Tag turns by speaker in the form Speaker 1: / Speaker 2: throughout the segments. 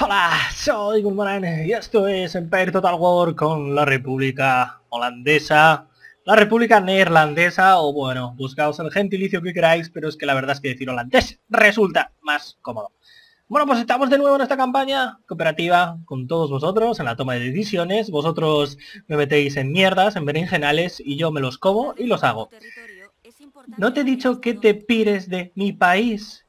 Speaker 1: Hola, soy Gulmaran y esto es Empire Total War con la República Holandesa, la República Neerlandesa o bueno, buscaos el gentilicio que queráis, pero es que la verdad es que decir holandés resulta más cómodo. Bueno, pues estamos de nuevo en esta campaña cooperativa con todos vosotros en la toma de decisiones. Vosotros me metéis en mierdas, en berenjenales y yo me los como y los hago. ¿No te he dicho que te pires de mi país?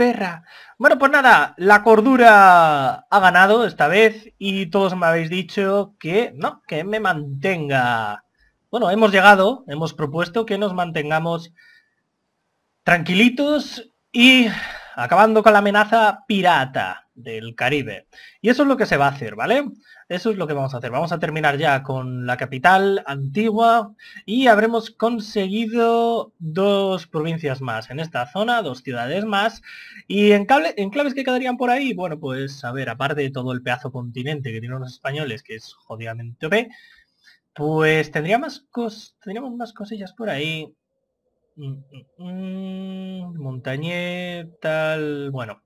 Speaker 1: perra. Bueno, pues nada, la cordura ha ganado esta vez y todos me habéis dicho que no, que me mantenga. Bueno, hemos llegado, hemos propuesto que nos mantengamos tranquilitos y acabando con la amenaza pirata del Caribe. Y eso es lo que se va a hacer, ¿vale? Eso es lo que vamos a hacer. Vamos a terminar ya con la capital antigua y habremos conseguido dos provincias más en esta zona, dos ciudades más. ¿Y en claves que quedarían por ahí? Bueno, pues a ver, aparte de todo el pedazo continente que tienen los españoles, que es jodidamente OP, pues tendríamos más cosillas por ahí. Mm, mm, mm, montañeta, tal... Bueno,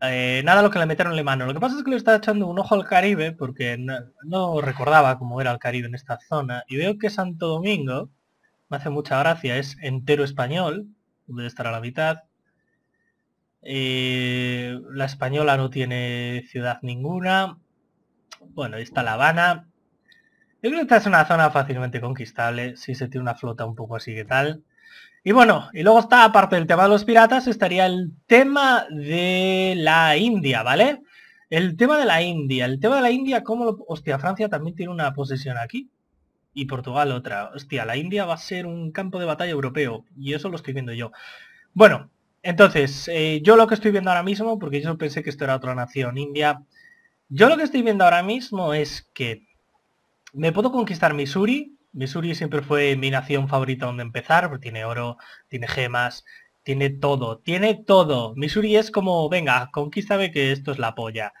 Speaker 1: eh, nada lo que le metieron la mano. Lo que pasa es que le estaba echando un ojo al Caribe porque no, recordaba cómo era el Caribe en esta zona. Y veo que Santo Domingo, me hace mucha gracia, es entero español, debe estar a la mitad. Eh, la española no tiene ciudad ninguna. Bueno, ahí está La Habana. Yo creo que esta es una zona fácilmente conquistable, si se tiene una flota un poco así que tal. Y bueno, y luego está, aparte del tema de los piratas, estaría el tema de la India, ¿vale? El tema de la India. El tema de la India, ¿cómo lo... Hostia, Francia también tiene una posesión aquí. Y Portugal otra. Hostia, la India va a ser un campo de batalla europeo. Y eso lo estoy viendo yo. Bueno, entonces, eh, yo lo que estoy viendo ahora mismo, porque yo pensé que esto era otra nación, India. Yo lo que estoy viendo ahora mismo es que me puedo conquistar Missouri, Misuri siempre fue mi nación favorita donde empezar, porque tiene oro, tiene gemas, tiene todo, tiene todo. Misuri es como, venga, conquístame que esto es la polla.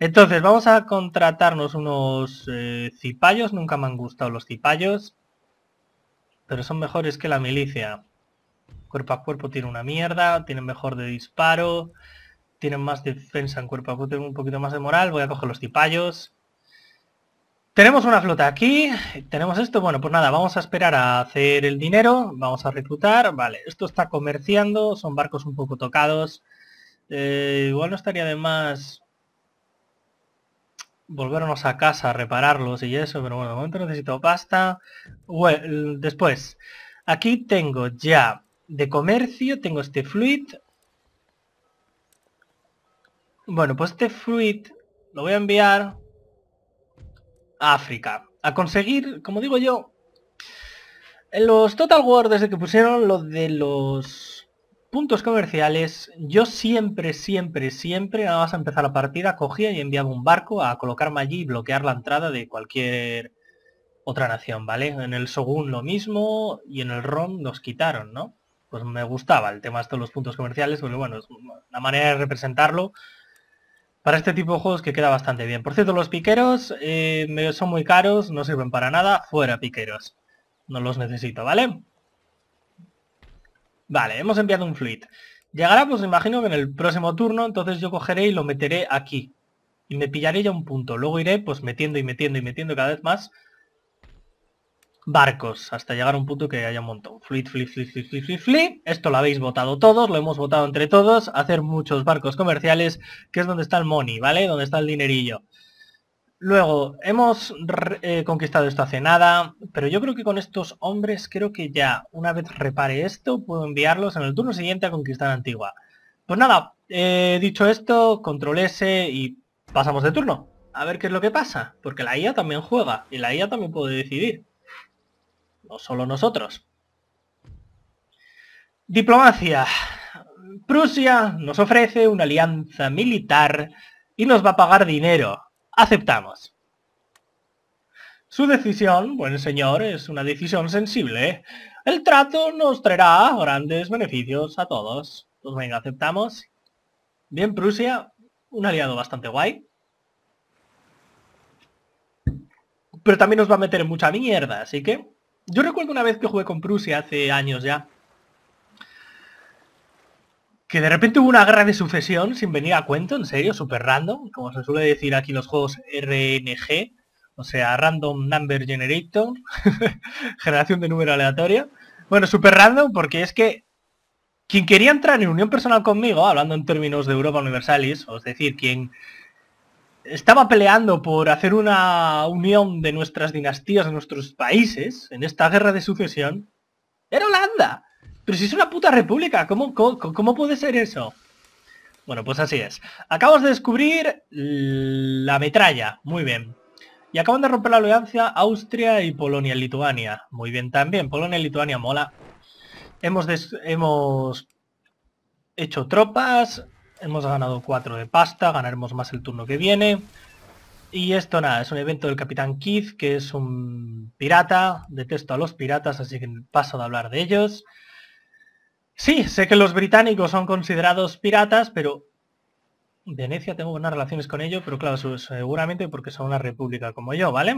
Speaker 1: Entonces, vamos a contratarnos unos eh, cipayos, nunca me han gustado los cipayos, pero son mejores que la milicia. Cuerpo a cuerpo tiene una mierda, tienen mejor de disparo, tienen más defensa en cuerpo a cuerpo, tienen un poquito más de moral, voy a coger los cipayos. Tenemos una flota aquí, tenemos esto, bueno, pues nada, vamos a esperar a hacer el dinero, vamos a reclutar, vale, esto está comerciando, son barcos un poco tocados, eh, igual no estaría de más volvernos a casa, repararlos y eso, pero bueno, de momento necesito pasta. después, aquí tengo ya de comercio, tengo este fluid. Bueno, pues este fluid lo voy a enviar África. A conseguir, como digo yo, en los Total War, desde que pusieron lo de los puntos comerciales, yo siempre, siempre, siempre, nada más a empezar la partida, cogía y enviaba un barco a colocarme allí y bloquear la entrada de cualquier otra nación, ¿vale? En el Shogun lo mismo y en el ROM nos quitaron, ¿no? Pues me gustaba el tema este de los puntos comerciales, porque bueno, es una manera de representarlo para este tipo de juegos que queda bastante bien. Por cierto, los piqueros eh, son muy caros, no sirven para nada, fuera piqueros. No los necesito, ¿vale? Vale, hemos enviado un fluid. Llegará, pues imagino que en el próximo turno, entonces yo cogeré y lo meteré aquí. Y me pillaré ya un punto. Luego iré pues metiendo y metiendo y metiendo cada vez más barcos, hasta llegar a un punto que haya un montón. Fleet, fleet, fleet, fleet, fleet, fleet, Esto lo habéis votado todos, lo hemos votado entre todos. Hacer muchos barcos comerciales, que es donde está el money, ¿vale? Donde está el dinerillo. Luego, hemos eh, conquistado esto hace nada, pero yo creo que con estos hombres, creo que ya, una vez repare esto, puedo enviarlos en el turno siguiente a conquistar Antigua. Pues nada, eh, dicho esto, control S y pasamos de turno. A ver qué es lo que pasa, porque la IA también juega y la IA también puede decidir no solo nosotros. Diplomacia. Prusia nos ofrece una alianza militar y nos va a pagar dinero. Aceptamos. Su decisión, buen señor, es una decisión sensible. El trato nos traerá grandes beneficios a todos. Pues venga, aceptamos. Bien, Prusia, un aliado bastante guay. Pero también nos va a meter en mucha mierda, así que yo recuerdo una vez que jugué con Prusia hace años ya, que de repente hubo una guerra de sucesión sin venir a cuento, en serio, súper random, como se suele decir aquí en los juegos RNG, o sea, Random Number Generator, generación de número aleatorio. Bueno, súper random porque es que quien quería entrar en unión personal conmigo, hablando en términos de Europa Universalis, o es decir, quien estaba peleando por hacer una unión de nuestras dinastías, de nuestros países, en esta guerra de sucesión, era Holanda. Pero si es una puta república, ¿cómo, puede ser eso? Bueno, pues así es. Acabamos de descubrir la metralla. Muy bien. Y acaban de romper la alianza Austria y Polonia-Lituania. Muy bien también. Polonia-Lituania mola. Hemos, hemos hecho tropas. Hemos ganado 4 de pasta, ganaremos más el turno que viene. Y esto nada, es un evento del Capitán Keith, que es un pirata. Detesto a los piratas, así que paso de hablar de ellos. Sí, sé que los británicos son considerados piratas, pero Venecia tengo buenas relaciones con ellos, pero claro, seguramente porque son una república como yo, ¿vale?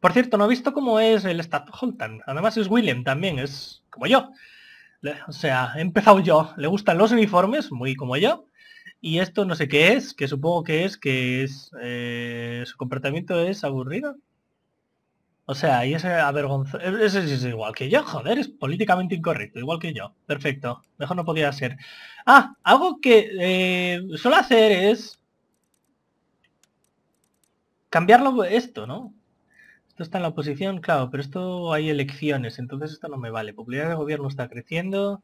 Speaker 1: Por cierto, no he visto cómo es el Stadtholtan. Además es William también, es como yo. O sea, he empezado yo. Le gustan los uniformes, muy como yo. Y esto no sé qué es, que supongo que es, que es... Eh, su comportamiento es aburrido. O sea, y ese avergonzado... E, ese es igual que yo, joder, es políticamente incorrecto, igual que yo. Perfecto, mejor no podía ser. Ah, algo que eh, suelo hacer es... Cambiarlo esto, ¿no? esto está en la oposición, claro, pero esto hay elecciones, entonces esto no me vale. Popularidad del gobierno está creciendo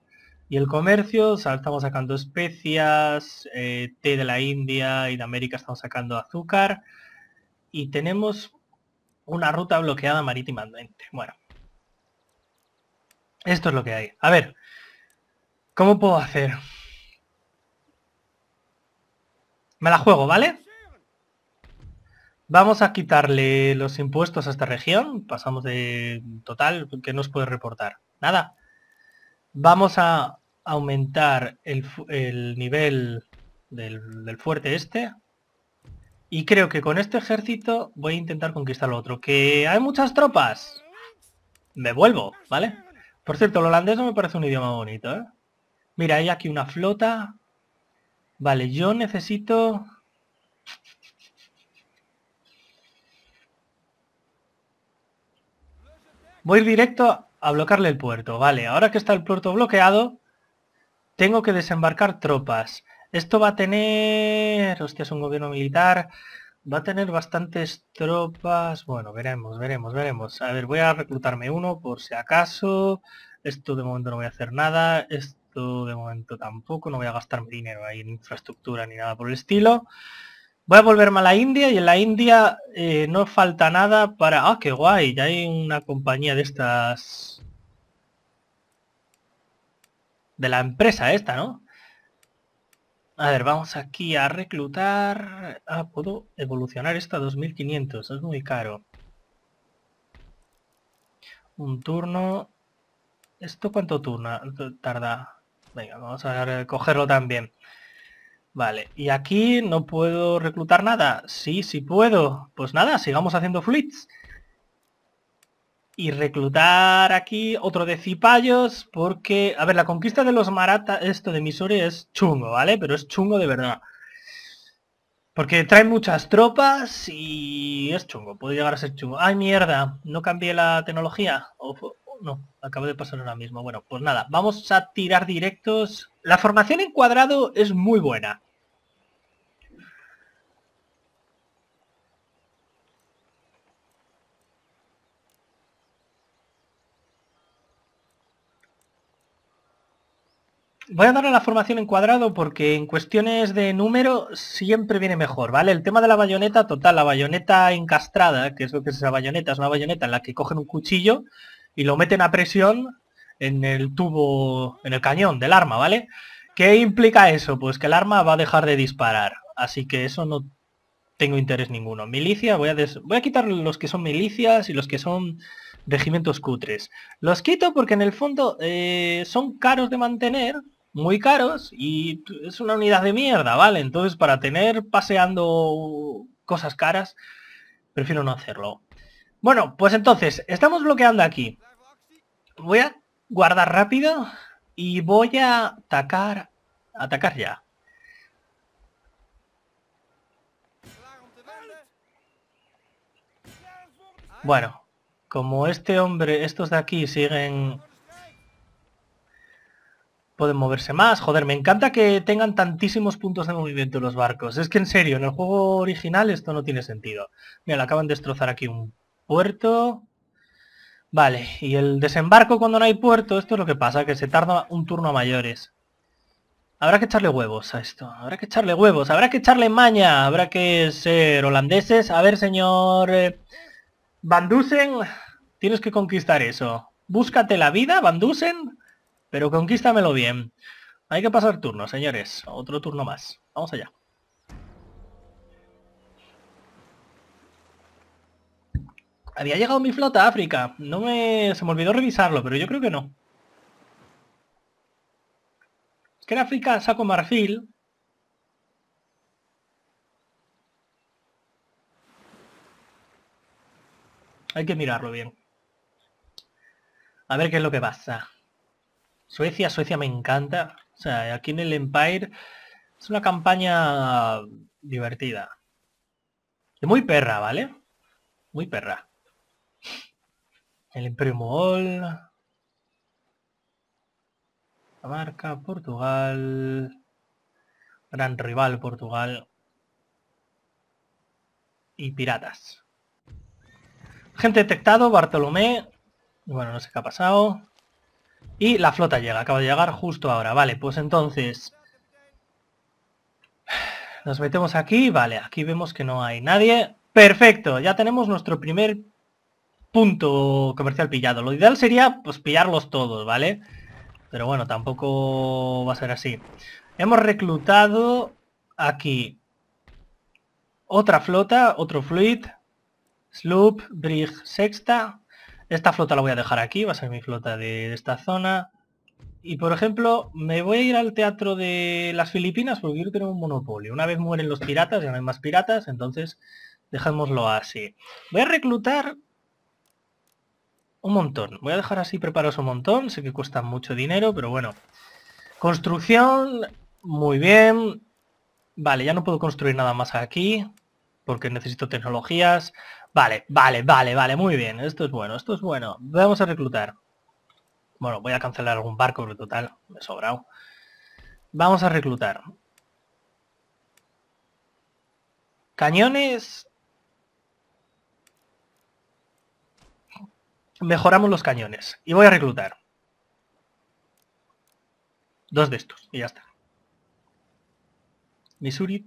Speaker 1: y el comercio, o sea, estamos sacando especias, eh, té de la India y de América estamos sacando azúcar y tenemos una ruta bloqueada marítimamente. Bueno, esto es lo que hay. A ver, ¿cómo puedo hacer? Me la juego, ¿vale? Vamos a quitarle los impuestos a esta región. Pasamos de total, que no os puede reportar? Nada. Vamos a aumentar el, nivel del, fuerte este. Y creo que con este ejército voy a intentar conquistar lo otro. Que hay muchas tropas. Me vuelvo, ¿vale? Por cierto, el holandés no me parece un idioma bonito, ¿eh? Mira, hay aquí una flota. Vale, yo necesito Voy directo a bloquearle el puerto. Vale, ahora que está el puerto bloqueado, tengo que desembarcar tropas. Esto va a tener... Hostia, es un gobierno militar. Va a tener bastantes tropas. Bueno, veremos, veremos, veremos. A ver, voy a reclutarme uno por si acaso. Esto de momento no voy a hacer nada. Esto de momento tampoco. No voy a gastarme dinero ahí en infraestructura ni nada por el estilo. Voy a volverme a la India y en la India eh, no falta nada para... ¡Ah, qué guay! Ya hay una compañía de estas... De la empresa esta, ¿no? A ver, vamos aquí a reclutar... Ah, puedo evolucionar esta a 2500, es muy caro. Un turno... ¿Esto cuánto turno tarda? Venga, vamos a cogerlo también. Vale, y aquí no puedo reclutar nada. Sí, sí puedo. Pues nada, sigamos haciendo flits. Y reclutar aquí otro de cipayos, porque... A ver, la conquista de los maratas, esto de Missouri, es chungo, ¿vale? Pero es chungo de verdad. Porque trae muchas tropas y es chungo, puede llegar a ser chungo. ¡Ay, mierda! No cambié la tecnología. No, acabo de pasar ahora mismo. Bueno, pues nada, vamos a tirar directos. La formación en cuadrado es muy buena. Voy a dar la formación en cuadrado porque en cuestiones de número siempre viene mejor, ¿vale? El tema de la bayoneta, total, la bayoneta encastrada, que es lo que es esa bayoneta, es una bayoneta en la que cogen un cuchillo y lo meten a presión en el tubo, en el cañón del arma, ¿vale? ¿Qué implica eso? Pues que el arma va a dejar de disparar. Así que eso no tengo interés ninguno. Milicia, voy a, voy a quitar los que son milicias y los que son regimientos cutres. Los quito porque en el fondo eh, son caros de mantener, muy caros, y es una unidad de mierda, ¿vale? Entonces para tener paseando cosas caras, prefiero no hacerlo. Bueno, pues entonces, estamos bloqueando aquí. Voy a guardar rápido y voy a atacar. Atacar ya. Bueno, como este hombre, estos de aquí siguen... Pueden moverse más. Joder, me encanta que tengan tantísimos puntos de movimiento los barcos. Es que en serio, en el juego original esto no tiene sentido. Mira, le acaban de destrozar aquí un puerto. Vale, y el desembarco cuando no hay puerto, esto es lo que pasa, que se tarda un turno mayores. Habrá que echarle huevos a esto, habrá que echarle huevos, habrá que echarle maña, habrá que ser holandeses. A ver, señor eh, Van Dusen, tienes que conquistar eso. Búscate la vida, Van Dusen, pero conquístamelo bien. Hay que pasar turno, señores. Otro turno más. Vamos allá. ¿Había llegado mi flota a África? No me... Se me olvidó revisarlo, pero yo creo que no. Es que en África saco marfil. Hay que mirarlo bien. A ver qué es lo que pasa. Suecia, Suecia me encanta. O sea, aquí en el Empire es una campaña divertida. Muy perra, ¿vale? Muy perra. El Imperio La marca Portugal. Gran rival Portugal. Y piratas. Gente detectado, Bartolomé. Bueno, no sé qué ha pasado. Y la flota llega, acaba de llegar justo ahora. Vale, pues entonces... Nos metemos aquí, vale, aquí vemos que no hay nadie. Perfecto, ya tenemos nuestro primer punto comercial pillado. Lo ideal sería pues pillarlos todos, ¿vale? Pero bueno, tampoco va a ser así. Hemos reclutado aquí otra flota, otro fluid sloop, brig sexta. Esta flota la voy a dejar aquí, va a ser mi flota de, esta zona. Y por ejemplo, me voy a ir al teatro de las Filipinas porque quiero tener un monopolio. Una vez mueren los piratas, ya no hay más piratas, entonces dejémoslo así. Voy a reclutar un montón. Voy a dejar así preparados un montón. Sé que cuesta mucho dinero, pero bueno. Construcción, muy bien. Vale, ya no puedo construir nada más aquí, porque necesito tecnologías. Vale, vale, vale, vale, muy bien. Esto es bueno, esto es bueno. Vamos a reclutar. Bueno, voy a cancelar algún barco, pero total, me he sobrado. Vamos a reclutar. Cañones Mejoramos los cañones. Y voy a reclutar. Dos de estos. Y ya está. Missouri.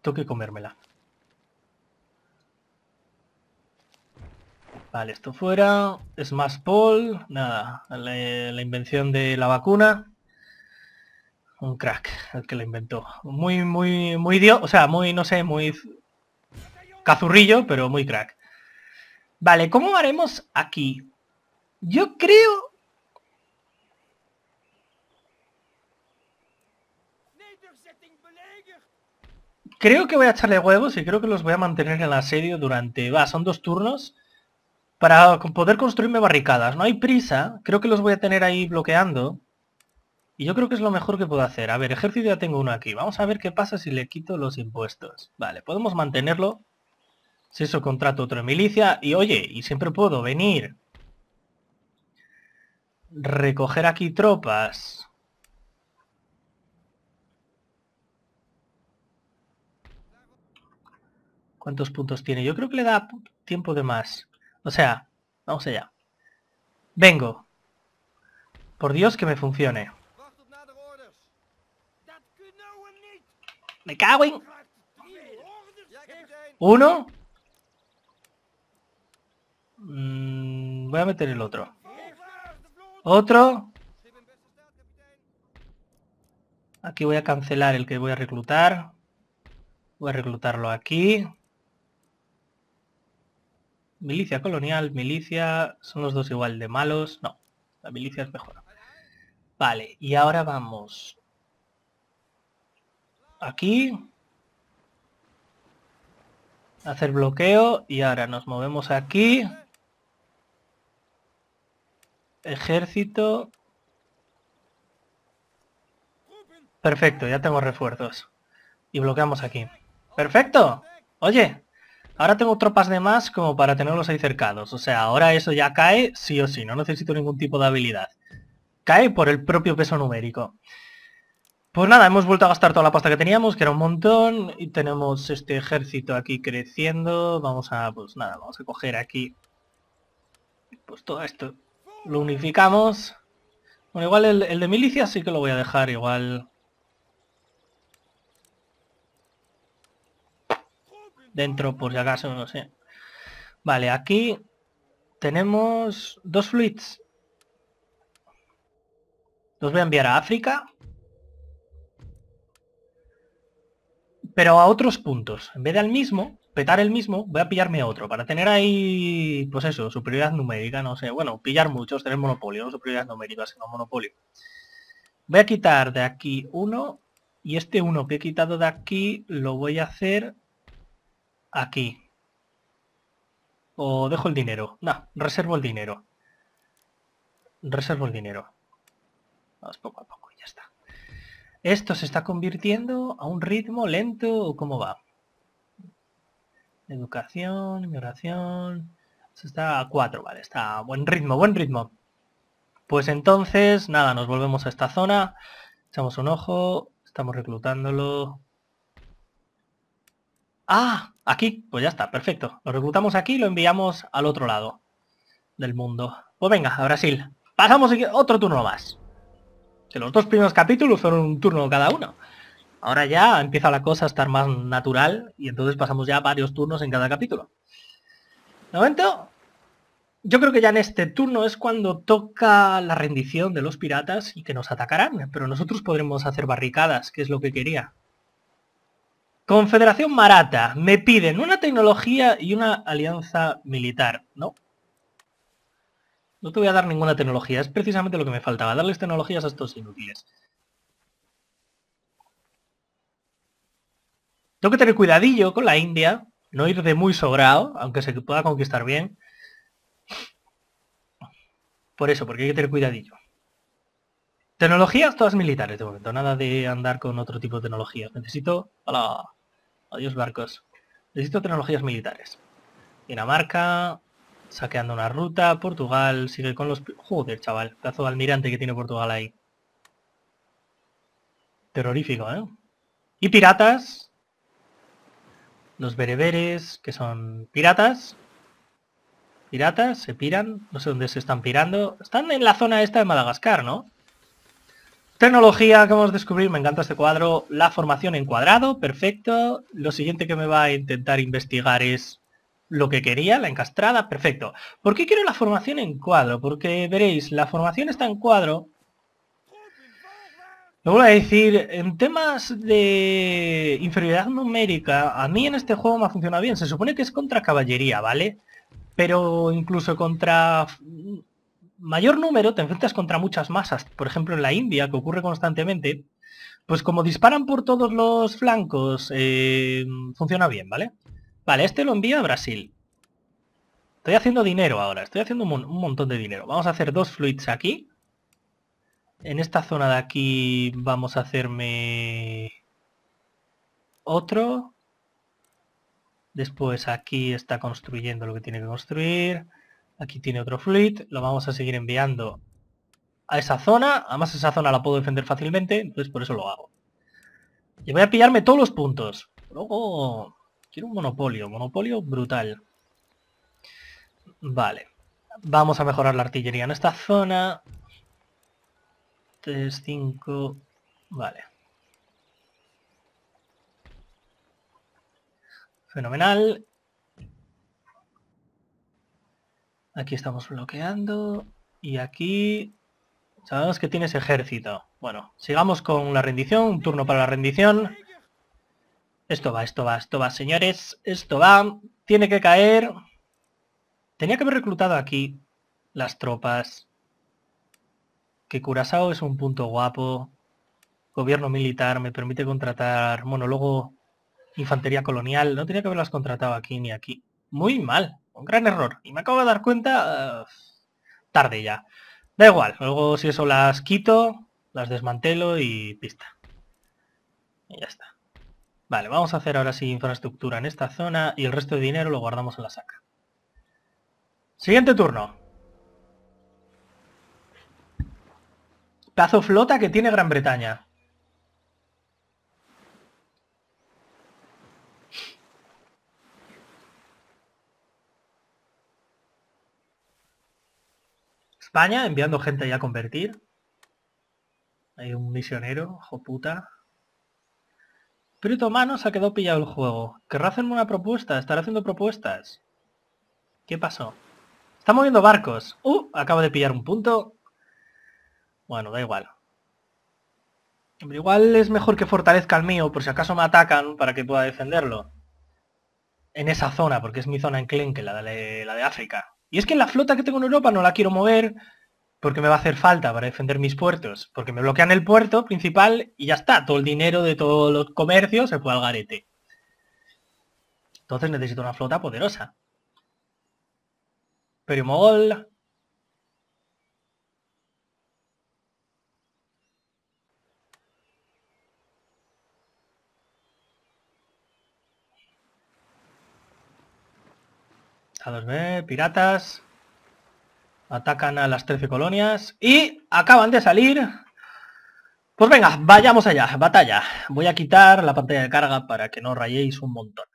Speaker 1: Toque comérmela. Vale, esto fuera. Es más Paul. Nada. La, invención de la vacuna un crack el que la inventó. Muy, muy, muy dio, o sea, muy, no sé, muy cazurrillo, pero muy crack. Vale, ¿cómo haremos aquí? Yo creo... Creo que voy a echarle huevos y creo que los voy a mantener en asedio durante... Va, son dos turnos para poder construirme barricadas. No hay prisa, creo que los voy a tener ahí bloqueando. Y yo creo que es lo mejor que puedo hacer. A ver, ejército ya tengo uno aquí. Vamos a ver qué pasa si le quito los impuestos. Vale, podemos mantenerlo si eso contrato otra milicia y oye, y siempre puedo venir. Recoger aquí tropas. ¿Cuántos puntos tiene? Yo creo que le da tiempo de más. O sea, vamos allá. Vengo. Por Dios que me funcione. Me cago en... Uno. Mm, voy a meter el otro. Otro. Aquí voy a cancelar el que voy a reclutar. Voy a reclutarlo aquí. Milicia colonial, milicia... Son los dos igual de malos. No, la milicia es mejor. Vale, y ahora vamos... Aquí. Hacer bloqueo. Y ahora nos movemos aquí. Ejército. Perfecto, ya tengo refuerzos. Y bloqueamos aquí. ¡Perfecto! Oye, ahora tengo tropas de más como para tenerlos ahí cercados. O sea, ahora eso ya cae sí o sí. No necesito ningún tipo de habilidad. Cae por el propio peso numérico. Pues nada, hemos vuelto a gastar toda la pasta que teníamos, que era un montón, y tenemos este ejército aquí creciendo, vamos a, pues nada, vamos a coger aquí, pues todo esto, lo unificamos. Bueno, igual el, de milicia sí que lo voy a dejar igual. Dentro, por si acaso, no sé. Vale, aquí tenemos dos fluids. Los voy a enviar a África. Pero a otros puntos. En vez del mismo, petar el mismo, voy a pillarme otro, para tener ahí, pues eso, superioridad numérica, no sé, bueno, pillar muchos, tener monopolio, superioridad numérica, sino monopolio. Voy a quitar de aquí uno, y este uno que he quitado de aquí lo voy a hacer aquí. O dejo el dinero, no, reservo el dinero. Reservo el dinero. Vamos poco a poco, ya está. Esto se está convirtiendo a un ritmo lento, ¿cómo va? Educación, migración. está a 4, vale, está buen ritmo, buen ritmo. Pues entonces, nada, nos volvemos a esta zona. Echamos un ojo, estamos reclutándolo. ¡Ah! Aquí, pues ya está, perfecto. Lo reclutamos aquí y lo enviamos al otro lado del mundo. Pues venga, a Brasil. Pasamos otro turno más. Que los dos primeros capítulos fueron un turno cada uno. Ahora ya empieza la cosa a estar más natural y entonces pasamos ya varios turnos en cada capítulo. De momento, yo creo que ya en este turno es cuando toca la rendición de los piratas y que nos atacarán, pero nosotros podremos hacer barricadas, que es lo que quería. Confederación Marata, me piden una tecnología y una alianza militar, ¿no? No te voy a dar ninguna tecnología, es precisamente lo que me faltaba, darles tecnologías a estos inútiles. Tengo que tener cuidadillo con la India, no ir de muy sobrado, aunque se pueda conquistar bien. Por eso, porque hay que tener cuidadillo. Tecnologías todas militares de momento, nada de andar con otro tipo de tecnologías. Necesito... ¡Hala! Adiós barcos. Necesito tecnologías militares. Dinamarca, saqueando una ruta. Portugal sigue con los... Joder, chaval, Cazo de almirante que tiene Portugal ahí. Terrorífico, ¿eh? Y piratas, los bereberes, que son piratas. Piratas, se piran, no sé dónde se están pirando. Están en la zona esta de Madagascar, ¿no? Tecnología, que hemos descubrir, me encanta este cuadro. La formación en cuadrado, perfecto. Lo siguiente que me va a intentar investigar es lo que quería, la encastrada, perfecto. ¿Por qué quiero la formación en cuadro? Porque veréis, la formación está en cuadro lo voy a decir, en temas de inferioridad numérica, a mí en este juego me ha funcionado bien. Se supone que es contra caballería, ¿vale? Pero incluso contra mayor número te enfrentas contra muchas masas. Por ejemplo, en la India, que ocurre constantemente, pues como disparan por todos los flancos, eh, funciona bien, ¿vale? Vale, este lo envía a Brasil. Estoy haciendo dinero ahora, estoy haciendo un montón de dinero. Vamos a hacer dos fluids aquí en esta zona de aquí vamos a hacerme otro. Después aquí está construyendo lo que tiene que construir. Aquí tiene otro fleet. Lo vamos a seguir enviando a esa zona. Además esa zona la puedo defender fácilmente, entonces por eso lo hago. Y voy a pillarme todos los puntos. Luego quiero un monopolio, monopolio brutal. Vale. Vamos a mejorar la artillería en esta zona. 3, 5, vale. Fenomenal. Aquí estamos bloqueando. Y aquí sabemos que tienes ejército. Bueno, sigamos con la rendición. Un turno para la rendición. Esto va, esto va, esto va, señores. Esto va. Tiene que caer. Tenía que haber reclutado aquí las tropas que Curazao es un punto guapo, gobierno militar, me permite contratar monólogo, infantería colonial, no tenía que haberlas contratado aquí ni aquí. Muy mal, un gran error. Y me acabo de dar cuenta tarde ya. Da igual, luego si eso las quito, las desmantelo y pista. Y ya está. Vale, vamos a hacer ahora sí infraestructura en esta zona y el resto de dinero lo guardamos en la saca. Siguiente turno. Pazo flota que tiene Gran Bretaña. España enviando gente ya a convertir. Hay un misionero, joputa. Pero manos se ha quedado pillado el juego. Querrá hacerme una propuesta, estará haciendo propuestas. ¿Qué pasó? Está moviendo barcos. ¡Uh! Acabo de pillar un punto. Bueno, da igual. Pero igual es mejor que fortalezca el mío por si acaso me atacan para que pueda defenderlo. En esa zona, porque es mi zona en la la de África. Y es que la flota que tengo en Europa no la quiero mover porque me va a hacer falta para defender mis puertos. Porque me bloquean el puerto principal y ya está. Todo el dinero de todos los comercios se fue al garete. Entonces necesito una flota poderosa. Pero mogol piratas. Atacan a las 13 colonias. Y acaban de salir. Pues venga, vayamos allá, batalla. Voy a quitar la pantalla de carga para que no rayéis un montón.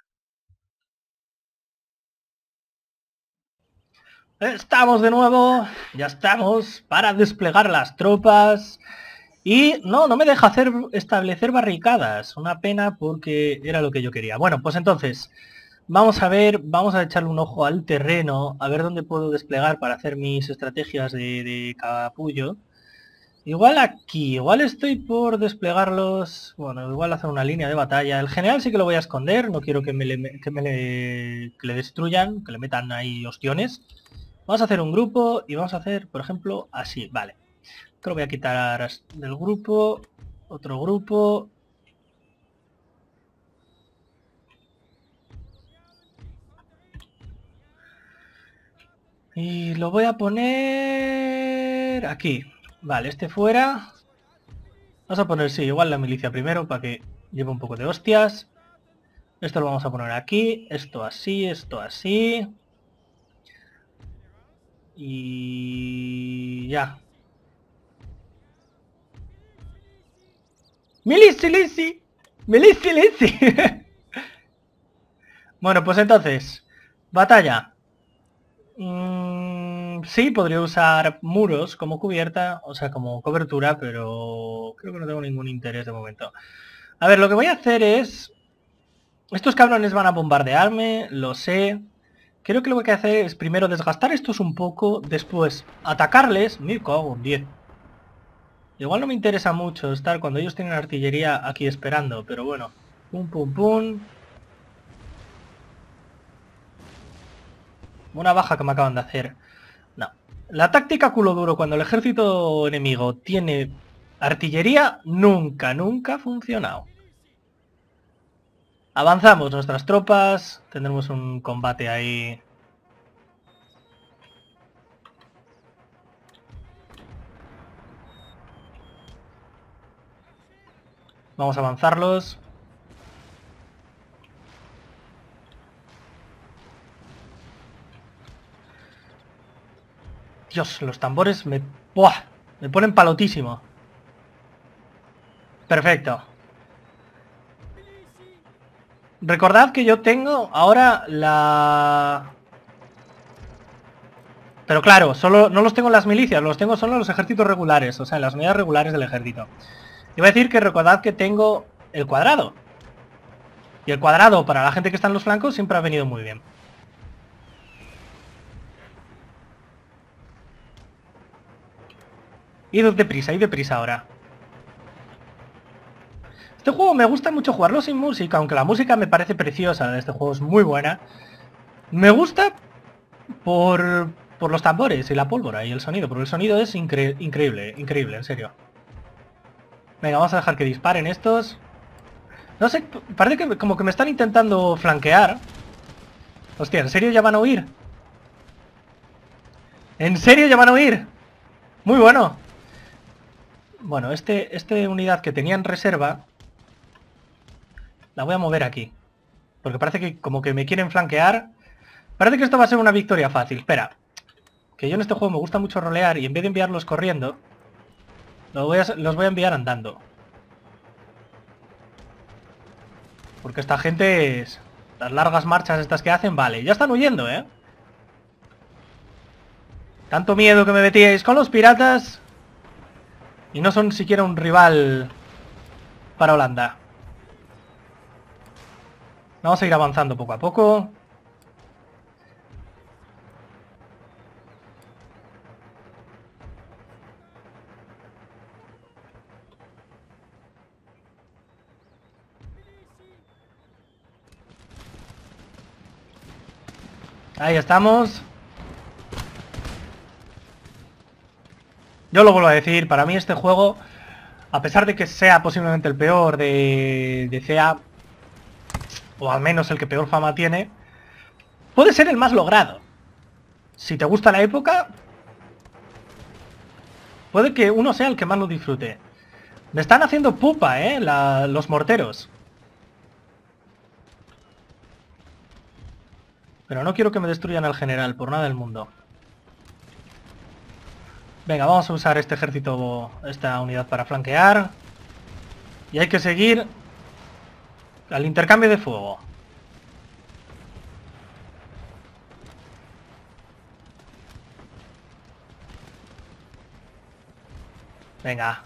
Speaker 1: Estamos de nuevo, ya estamos para desplegar las tropas. Y no, no me deja hacer establecer barricadas. Una pena porque era lo que yo quería. Bueno, pues entonces, Vamos a ver, vamos a echarle un ojo al terreno, a ver dónde puedo desplegar para hacer mis estrategias de, de capullo. Igual aquí, igual estoy por desplegarlos, bueno, igual hacer una línea de batalla. El general sí que lo voy a esconder, no quiero que me le, destruyan, que le metan ahí ostiones. Vamos a hacer un grupo y vamos a hacer, por ejemplo, así, vale. Creo que voy a quitar del grupo, otro grupo, Y lo voy a poner aquí. Vale, este fuera. Vamos a poner, sí, igual la milicia primero para que lleve un poco de hostias. Esto lo vamos a poner aquí, esto así, esto así. Y ya. ¡Milici, Lisi! ¡Milici, bueno, pues entonces, batalla. Mm, sí, podría usar muros como cubierta, o sea, como cobertura, pero creo que no tengo ningún interés de momento. A ver, lo que voy a hacer es... Estos cabrones van a bombardearme, lo sé. Creo que lo que hay que hacer es primero desgastar estos un poco, después atacarles. Mirko, hago un 10. Igual no me interesa mucho estar cuando ellos tienen artillería aquí esperando, pero bueno. Pum, pum, pum. una baja que me acaban de hacer. No. La táctica culo duro cuando el ejército enemigo tiene artillería nunca, nunca ha funcionado. Avanzamos nuestras tropas, tendremos un combate ahí Vamos a avanzarlos. los tambores me... Me ponen palotísimo. Perfecto. Recordad que yo tengo ahora la... Pero claro, solo no los tengo en las milicias, los tengo solo en los ejércitos regulares, o sea, en las unidades regulares del ejército. Iba a decir que recordad que tengo el cuadrado. Y el cuadrado, para la gente que está en los flancos, siempre ha venido muy bien. prisa, deprisa, de prisa ahora. Este juego me gusta mucho jugarlo sin música, aunque la música me parece preciosa este juego, es muy buena. Me gusta por, por los tambores y la pólvora y el sonido, porque el sonido es increíble, increíble, en serio. Venga, vamos a dejar que disparen estos. No sé, parece que como que me están intentando flanquear. Hostia, ¿en serio ya van a huir? ¿En serio ya van a huir? Muy bueno. Bueno, este, este, unidad que tenía en reserva... La voy a mover aquí. Porque parece que como que me quieren flanquear. Parece que esto va a ser una victoria fácil. Espera. Que yo en este juego me gusta mucho rolear y en vez de enviarlos corriendo... Los voy a, los voy a enviar andando. Porque esta gente... Es, las largas marchas estas que hacen, vale. Ya están huyendo, ¿eh? Tanto miedo que me metíais con los piratas... Y no son siquiera un rival para Holanda. Vamos a ir avanzando poco a poco. Ahí estamos. Yo lo vuelvo a decir, para mí este juego, a pesar de que sea posiblemente el peor de, de o al menos el que peor fama tiene, puede ser el más logrado. Si te gusta la época, puede que uno sea el que más lo disfrute. Me están haciendo pupa, ¿eh? los morteros. Pero no quiero que me destruyan al general, por nada del mundo. Venga, vamos a usar este ejército, esta unidad para flanquear. Y hay que seguir al intercambio de fuego. Venga,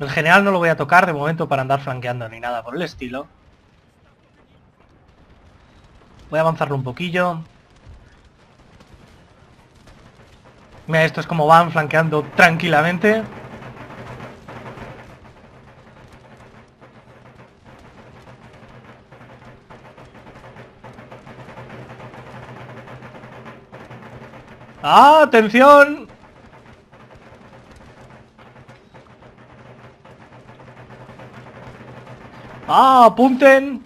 Speaker 1: El general no lo voy a tocar de momento para andar flanqueando ni nada por el estilo. Voy a avanzarlo un poquillo. Mira, esto es como van flanqueando tranquilamente. ¡Ah, ¡Atención! apunten.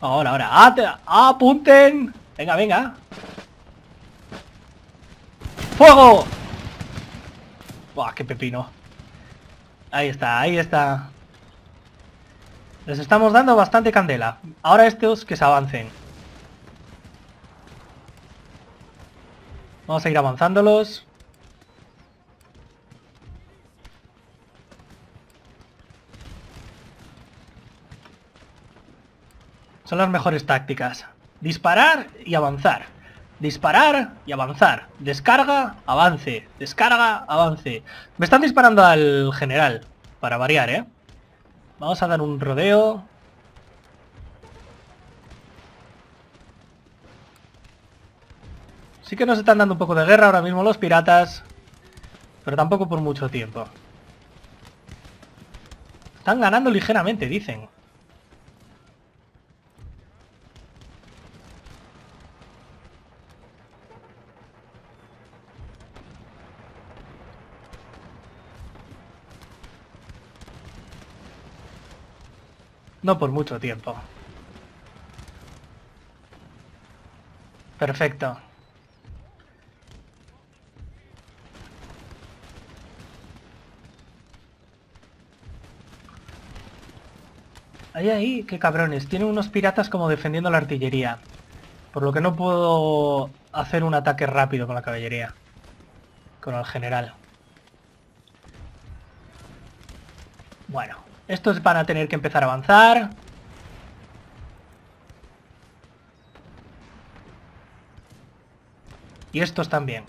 Speaker 1: Ahora, ahora. apunten. Venga, venga. ¡Fuego! ¡Buah, qué pepino! Ahí está, ahí está. Les estamos dando bastante candela. Ahora estos que se avancen. Vamos a ir avanzándolos. Son las mejores tácticas. Disparar y avanzar. Disparar y avanzar. Descarga, avance. Descarga, avance. Me están disparando al general, para variar, ¿eh? Vamos a dar un rodeo. Sí que nos están dando un poco de guerra ahora mismo los piratas, pero tampoco por mucho tiempo. Están ganando ligeramente, dicen. No por mucho tiempo. Perfecto. Ahí, ahí, qué cabrones. Tienen unos piratas como defendiendo la artillería. Por lo que no puedo hacer un ataque rápido con la caballería. Con el general. Bueno, estos van a tener que empezar a avanzar. Y estos también.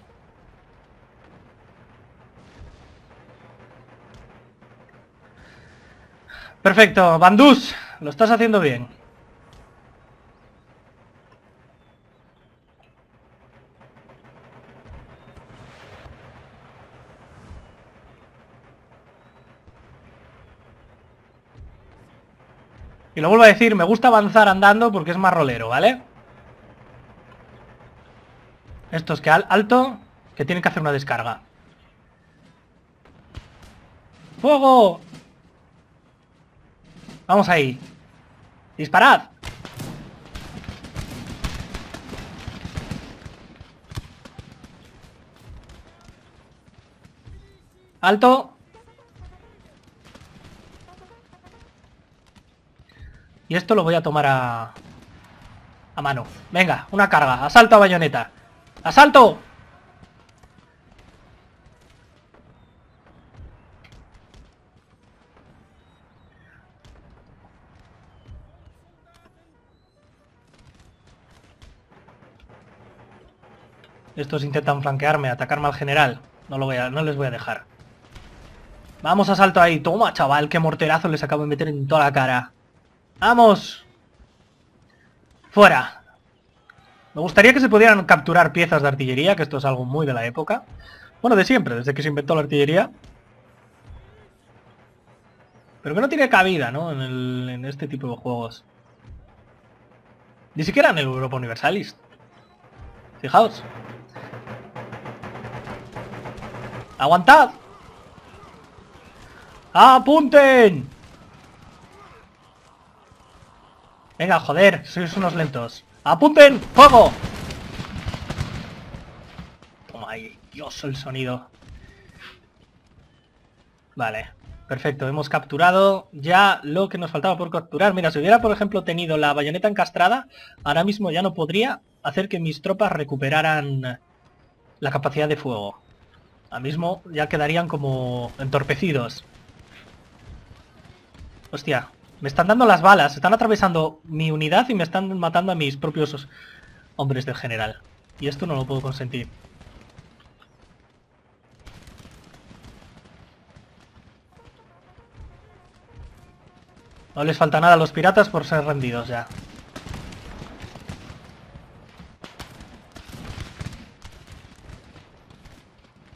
Speaker 1: Perfecto, Bandus, lo estás haciendo bien. lo vuelvo a decir, me gusta avanzar andando porque es más rolero, ¿vale? Esto es que alto, que tienen que hacer una descarga. ¡Fuego! Vamos ahí. ¡Disparad! ¡Alto! Y esto lo voy a tomar a... A mano. Venga, una carga. Asalto a bayoneta. ¡Asalto! Estos intentan flanquearme, atacarme al general. No, lo voy no les voy a dejar. Vamos a salto ahí. Toma, chaval, qué morterazo les acabo de meter en toda la cara. ¡Vamos! ¡Fuera! Me gustaría que se pudieran capturar piezas de artillería, que esto es algo muy de la época. Bueno, de siempre, desde que se inventó la artillería. Pero que no tiene cabida, ¿no? En, este tipo de juegos. Ni siquiera en el Europa Universalis. Fijaos. ¡Aguantad! ¡Apunten! Venga, joder, sois unos lentos. ¡Apunten! ¡Fuego! Toma ahí, Dios, el sonido. Vale, perfecto. Hemos capturado ya lo que nos faltaba por capturar. Mira, si hubiera, por ejemplo, tenido la bayoneta encastrada, ahora mismo ya no podría hacer que mis tropas recuperaran la capacidad de fuego. Ahora mismo ya quedarían como entorpecidos. Hostia, me están dando las balas. Están atravesando mi unidad y me están matando a mis propios hombres del general. Y esto no lo puedo consentir. No les falta nada a los piratas por ser rendidos ya.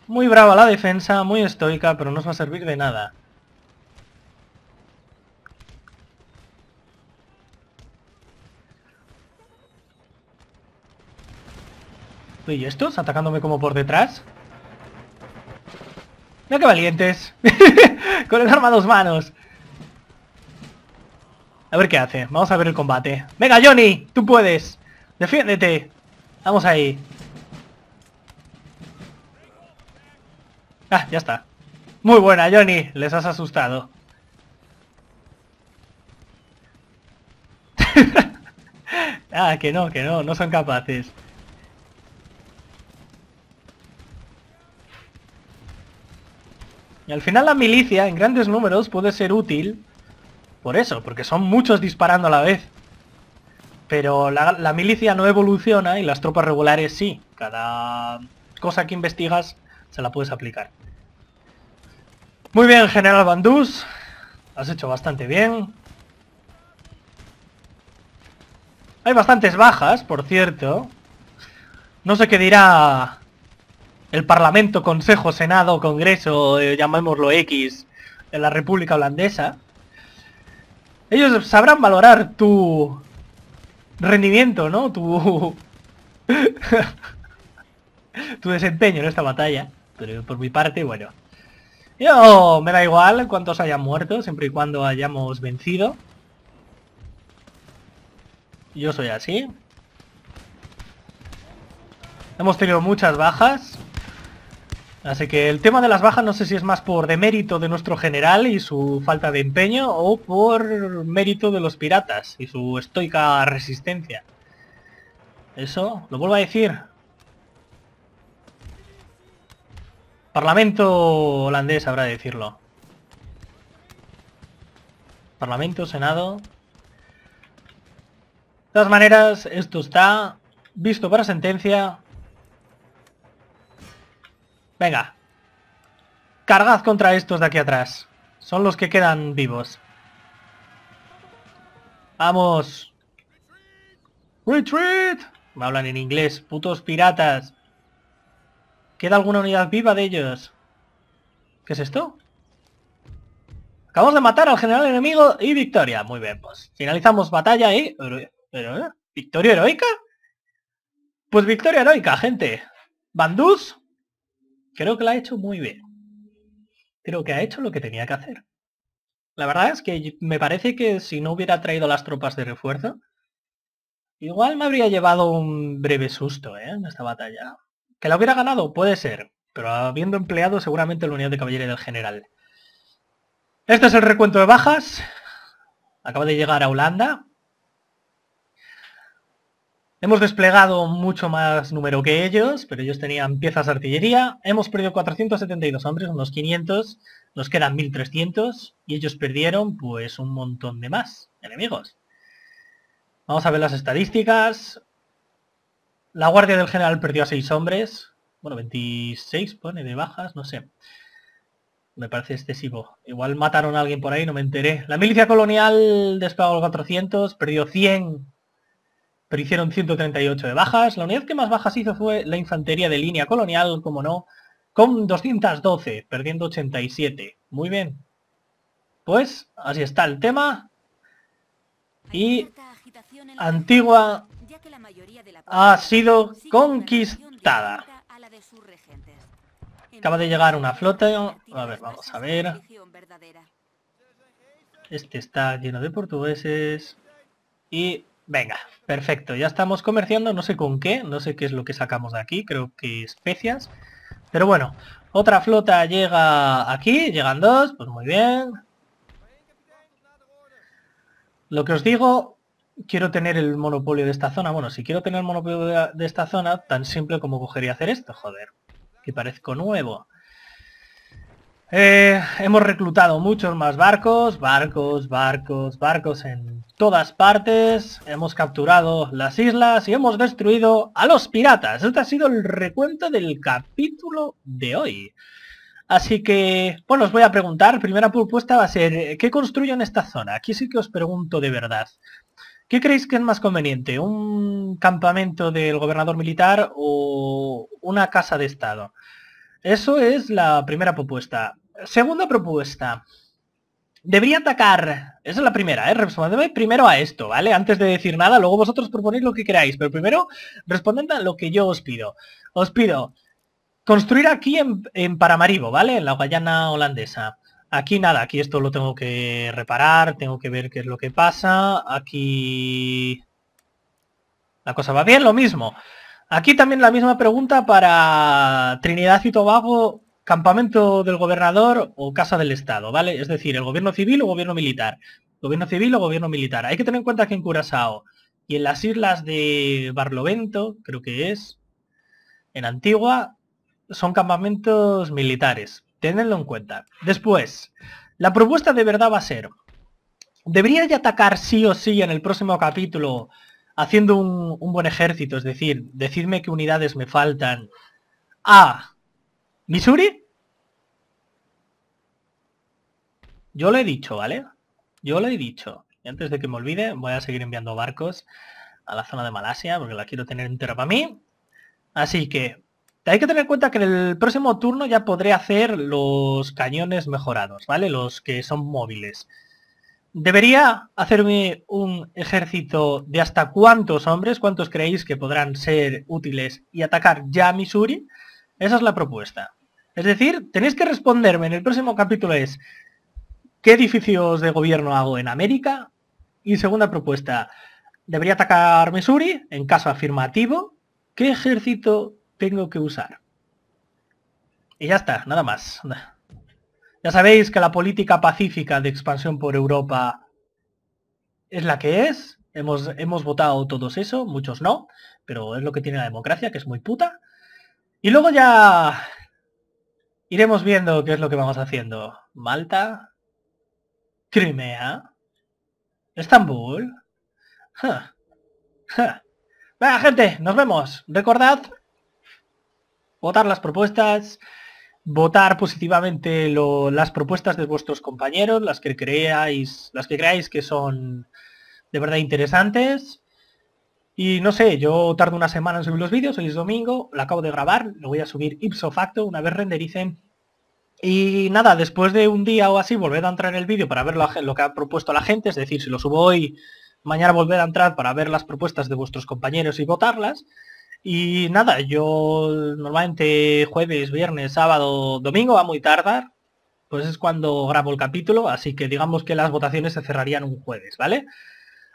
Speaker 1: Muy brava la defensa, muy estoica, pero no os va a servir de nada. ¿Y estos? ¿Atacándome como por detrás? ¡Mira qué valientes! Con el arma a dos manos. A ver qué hace. Vamos a ver el combate. ¡Venga, Johnny! ¡Tú puedes! ¡Defiéndete! Vamos ahí. Ah, ya está. Muy buena, Johnny. Les has asustado. ah, que no, que no. No son capaces. Y al final la milicia en grandes números puede ser útil por eso, porque son muchos disparando a la vez. Pero la, milicia no evoluciona y las tropas regulares sí. Cada cosa que investigas se la puedes aplicar. Muy bien, General Bandus. Has hecho bastante bien. Hay bastantes bajas, por cierto. No sé qué dirá el Parlamento, Consejo, Senado, Congreso, eh, llamémoslo X, En la República Holandesa, ellos sabrán valorar tu rendimiento, ¿no? Tu... tu desempeño en esta batalla. Pero por mi parte, bueno. Yo me da igual cuántos hayan muerto, siempre y cuando hayamos vencido. Yo soy así. Hemos tenido muchas bajas. Así que el tema de las bajas no sé si es más por demérito de nuestro general y su falta de empeño o por mérito de los piratas y su estoica resistencia. Eso, lo vuelvo a decir. Parlamento holandés habrá de decirlo. Parlamento, Senado. De todas maneras, esto está visto para sentencia Venga. Cargad contra estos de aquí atrás. Son los que quedan vivos. ¡Vamos! ¡Retreat! Me hablan en inglés, putos piratas. ¿Queda alguna unidad viva de ellos? ¿Qué es esto? Acabamos de matar al general enemigo y victoria. Muy bien, pues finalizamos batalla y... ¿Victoria heroica? Pues victoria heroica, gente. Bandus... Creo que la ha hecho muy bien. Creo que ha hecho lo que tenía que hacer. La verdad es que me parece que si no hubiera traído las tropas de refuerzo, igual me habría llevado un breve susto ¿eh? en esta batalla. Que la hubiera ganado, puede ser, pero habiendo empleado seguramente la unidad de caballería del general. Este es el recuento de bajas. Acaba de llegar a Holanda. Hemos desplegado mucho más número que ellos, pero ellos tenían piezas de artillería. Hemos perdido 472 hombres, unos 500. Nos quedan 1300 y ellos perdieron pues un montón de más enemigos. Vamos a ver las estadísticas. La guardia del general perdió a 6 hombres. Bueno, 26 pone de bajas, no sé. Me parece excesivo. Igual mataron a alguien por ahí, no me enteré. La milicia colonial desplegó 400, perdió 100 pero hicieron 138 de bajas. La unidad que más bajas hizo fue la infantería de línea colonial, como no, con 212, perdiendo 87. Muy bien. Pues así está el tema. Y Antigua ha sido conquistada. Acaba de llegar una flota. A ver, vamos a ver. Este está lleno de portugueses. Y Venga, perfecto. Ya estamos comerciando, no sé con qué, no sé qué es lo que sacamos de aquí, creo que especias. Pero bueno, otra flota llega aquí, llegan dos, pues muy bien. Lo que os digo, quiero tener el monopolio de esta zona. Bueno, si quiero tener el monopolio de esta zona, tan simple como cogería hacer esto, joder. Que parezco nuevo. Eh, hemos reclutado muchos más barcos, barcos, barcos, barcos en todas partes. Hemos capturado las islas y hemos destruido a los piratas. Este ha sido el recuento del capítulo de hoy. Así que, bueno, os voy a preguntar, primera propuesta va a ser, eh, ¿qué construyo en esta zona? Aquí sí que os pregunto de verdad. ¿Qué creéis que es más conveniente? ¿Un campamento del gobernador militar o una casa de estado? Eso es la primera propuesta. Segunda propuesta. Debería atacar. Esa es la primera, ¿eh? Respondedme primero a esto, ¿vale? Antes de decir nada, luego vosotros proponéis lo que queráis, pero primero responded a lo que yo os pido. Os pido construir aquí en, en Paramaribo, ¿vale? En la Guayana holandesa. Aquí nada, aquí esto lo tengo que reparar, tengo que ver qué es lo que pasa. Aquí... La cosa va bien, lo mismo. Aquí también la misma pregunta para Trinidad y Tobago, campamento del gobernador o casa del Estado, ¿vale? Es decir, el gobierno civil o gobierno militar. Gobierno civil o gobierno militar. Hay que tener en cuenta que en Curazao y en las islas de Barlovento, creo que es, en Antigua, son campamentos militares. Tenedlo en cuenta. Después, la propuesta de verdad va a ser, ¿debería de atacar sí o sí en el próximo capítulo haciendo un, buen ejército, es decir, decirme qué unidades me faltan. A. Missouri. Yo lo he dicho, ¿vale? Yo lo he dicho. Y antes de que me olvide, voy a seguir enviando barcos a la zona de Malasia, porque la quiero tener entera para mí. Así que hay que tener en cuenta que en el próximo turno ya podré hacer los cañones mejorados, ¿vale? Los que son móviles. ¿Debería hacerme un ejército de hasta cuántos hombres? ¿Cuántos creéis que podrán ser útiles y atacar ya Missouri? Esa es la propuesta. Es decir, tenéis que responderme en el próximo capítulo es ¿qué edificios de gobierno hago en América? Y segunda propuesta, ¿debería atacar Missouri? En caso afirmativo, ¿qué ejército tengo que usar? Y ya está, nada más. Ya sabéis que la política pacífica de expansión por Europa es la que es. Hemos, hemos votado todos eso, muchos no, pero es lo que tiene la democracia, que es muy puta. Y luego ya iremos viendo qué es lo que vamos haciendo. Malta, Crimea, Estambul. Venga, gente, nos vemos. Recordad votar las propuestas votar positivamente las propuestas de vuestros compañeros, las que creáis, las que creáis que son de verdad interesantes. Y no sé, yo tardo una semana en subir los vídeos, hoy es domingo, lo acabo de grabar, lo voy a subir ipso facto una vez rendericen. Y nada, después de un día o así, volver a entrar en el vídeo para ver lo, lo que ha propuesto la gente, es decir, si lo subo hoy, mañana volver a entrar para ver las propuestas de vuestros compañeros y votarlas. Y nada, yo normalmente jueves, viernes, sábado, domingo, va muy tardar, pues es cuando grabo el capítulo, así que digamos que las votaciones se cerrarían un jueves, ¿vale?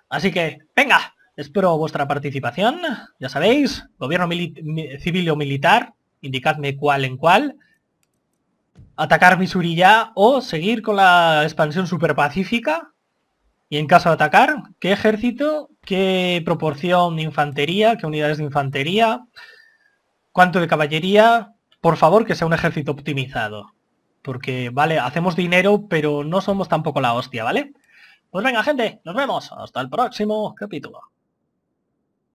Speaker 1: Así que, venga, espero vuestra participación, ya sabéis, gobierno civil o militar, indicadme cuál en cuál, atacar Missouri ya o seguir con la expansión superpacífica, y en caso de atacar, ¿qué ejército? ¿Qué proporción de infantería? ¿Qué unidades de infantería? ¿Cuánto de caballería? Por favor, que sea un ejército optimizado. Porque, vale, hacemos dinero, pero no somos tampoco la hostia, ¿vale? Pues venga, gente, nos vemos. Hasta el próximo capítulo.